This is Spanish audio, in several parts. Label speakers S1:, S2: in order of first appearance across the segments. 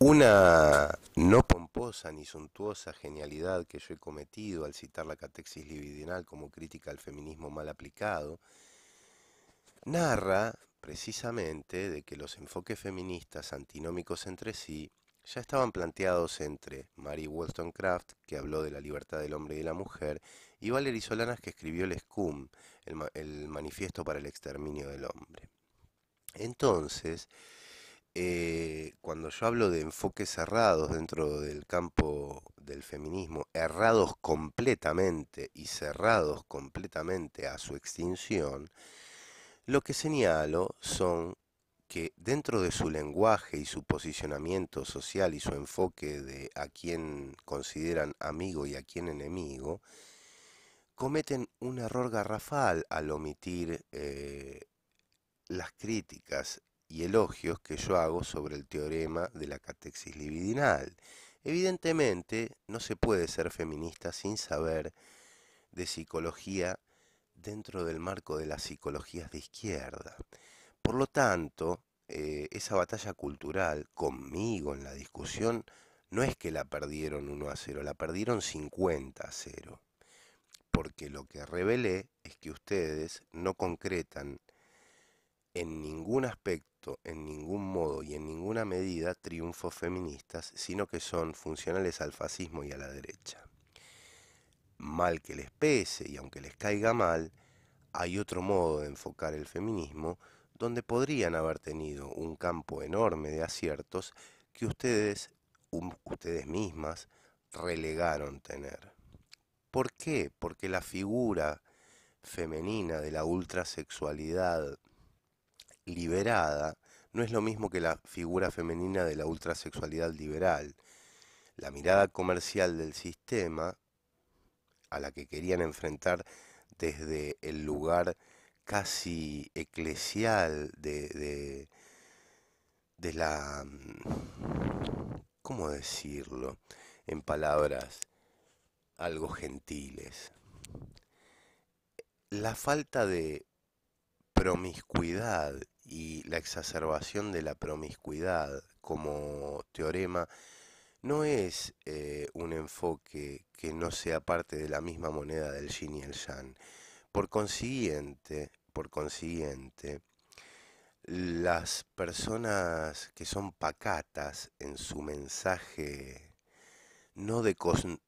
S1: Una no pomposa ni suntuosa genialidad que yo he cometido al citar la catexis libidinal como crítica al feminismo mal aplicado, narra precisamente de que los enfoques feministas antinómicos entre sí ya estaban planteados entre Mary Wollstonecraft, que habló de la libertad del hombre y de la mujer, y Valerie Solanas, que escribió el SCUM, el, el manifiesto para el exterminio del hombre. Entonces, eh, cuando yo hablo de enfoques cerrados dentro del campo del feminismo, errados completamente y cerrados completamente a su extinción, lo que señalo son que dentro de su lenguaje y su posicionamiento social y su enfoque de a quién consideran amigo y a quién enemigo, cometen un error garrafal al omitir eh, las críticas y elogios que yo hago sobre el teorema de la catexis libidinal. Evidentemente, no se puede ser feminista sin saber de psicología dentro del marco de las psicologías de izquierda. Por lo tanto, eh, esa batalla cultural conmigo en la discusión no es que la perdieron 1 a 0, la perdieron 50 a 0. Porque lo que revelé es que ustedes no concretan en ningún aspecto, en ningún modo y en ninguna medida triunfos feministas, sino que son funcionales al fascismo y a la derecha. Mal que les pese y aunque les caiga mal, hay otro modo de enfocar el feminismo donde podrían haber tenido un campo enorme de aciertos que ustedes, um, ustedes mismas, relegaron tener. ¿Por qué? Porque la figura femenina de la ultrasexualidad liberada no es lo mismo que la figura femenina de la ultrasexualidad liberal. La mirada comercial del sistema, a la que querían enfrentar desde el lugar casi eclesial de, de, de la... ¿Cómo decirlo? En palabras algo gentiles. La falta de promiscuidad y la exacerbación de la promiscuidad como teorema no es eh, un enfoque que no sea parte de la misma moneda del yin y el yang. Por consiguiente, por consiguiente, las personas que son pacatas en su mensaje no,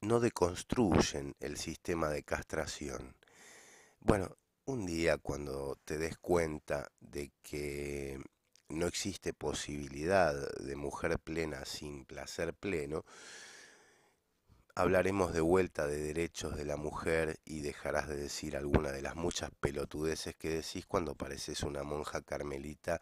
S1: no deconstruyen el sistema de castración. Bueno, un día cuando te des cuenta de que no existe posibilidad de mujer plena sin placer pleno, hablaremos de vuelta de derechos de la mujer y dejarás de decir alguna de las muchas pelotudeces que decís cuando pareces una monja carmelita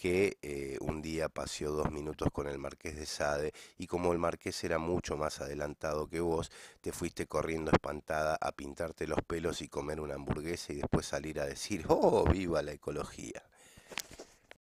S1: que eh, un día paseó dos minutos con el marqués de Sade y como el marqués era mucho más adelantado que vos, te fuiste corriendo espantada a pintarte los pelos y comer una hamburguesa y después salir a decir, oh, viva la ecología.